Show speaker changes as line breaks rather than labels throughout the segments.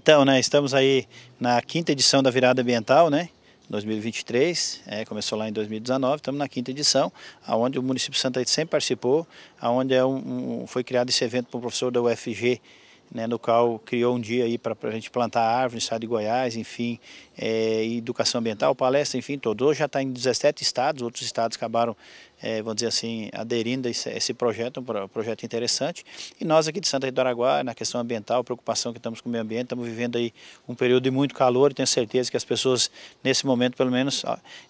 Então, né, estamos aí na quinta edição da Virada Ambiental, né? 2023, é, começou lá em 2019, estamos na quinta edição, aonde o município de Santa Ita sempre participou, aonde é um, um, foi criado esse evento para o professor da UFG né, no qual criou um dia aí para a gente plantar árvores no estado de Goiás, enfim, é, educação ambiental, palestra, enfim, todo. Hoje já está em 17 estados, outros estados acabaram, é, vamos dizer assim, aderindo a esse, a esse, projeto, um projeto interessante. E nós aqui de Santa Rita do Araguá, na questão ambiental, preocupação que estamos com o meio ambiente, estamos vivendo aí um período de muito calor e tenho certeza que as pessoas, nesse momento, pelo menos,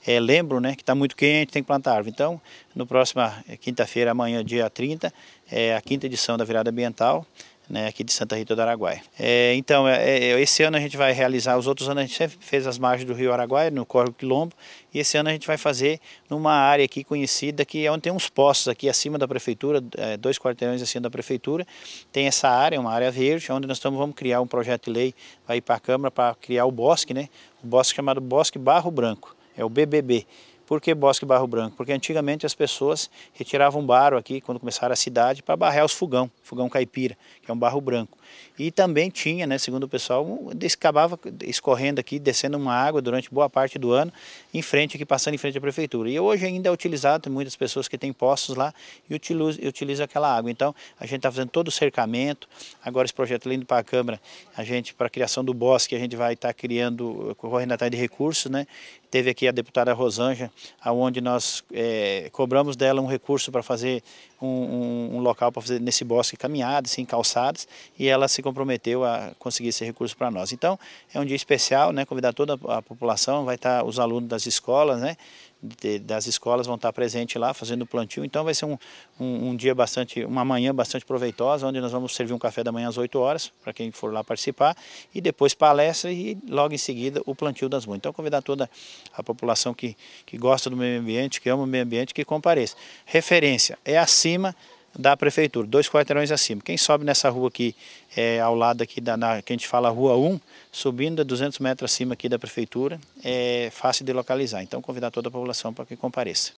é, lembram né, que está muito quente, tem que plantar árvore. Então, no próxima quinta-feira, amanhã, dia 30, é a quinta edição da Virada Ambiental né, aqui de Santa Rita do Araguaia. É, então, é, é, esse ano a gente vai realizar, os outros anos a gente sempre fez as margens do Rio Araguaia, no Córrego Quilombo, e esse ano a gente vai fazer numa área aqui conhecida, que é onde tem uns postos aqui acima da prefeitura, é, dois quarteirões acima da prefeitura, tem essa área, uma área verde, onde nós estamos, vamos criar um projeto de lei, vai ir para a Câmara para criar o bosque, né, o bosque chamado Bosque Barro Branco, é o BBB, por que Bosque Barro Branco? Porque antigamente as pessoas retiravam barro aqui, quando começaram a cidade, para barrar os fogão, fogão caipira, que é um barro branco. E também tinha, né, segundo o pessoal, um, acabava escorrendo aqui, descendo uma água durante boa parte do ano, em frente aqui, passando em frente à prefeitura. E hoje ainda é utilizado, tem muitas pessoas que têm poços lá e utilizam, utilizam aquela água. Então a gente está fazendo todo o cercamento, agora esse projeto lindo para a Câmara, a gente, para a criação do bosque, a gente vai estar tá criando, correndo atrás de recursos, né? Teve aqui a deputada Rosanja, aonde nós é, cobramos dela um recurso para fazer um, um, um local para fazer nesse bosque caminhadas, assim, calçadas, e ela se comprometeu a conseguir esse recurso para nós. Então, é um dia especial, né, convidar toda a população, vai estar tá os alunos das escolas, né, de, das escolas vão estar presentes lá fazendo plantio. Então vai ser um, um, um, dia bastante, uma manhã bastante proveitosa, onde nós vamos servir um café da manhã às 8 horas, para quem for lá participar, e depois palestra e logo em seguida o plantio das mudas. Então convidar toda a população que, que gosta do meio ambiente, que ama o meio ambiente, que compareça. Referência é acima da prefeitura, dois quarteirões acima. Quem sobe nessa rua aqui, é, ao lado aqui, da, na, que a gente fala Rua 1, subindo a 200 metros acima aqui da prefeitura, é fácil de localizar. Então, convidar toda a população para que compareça.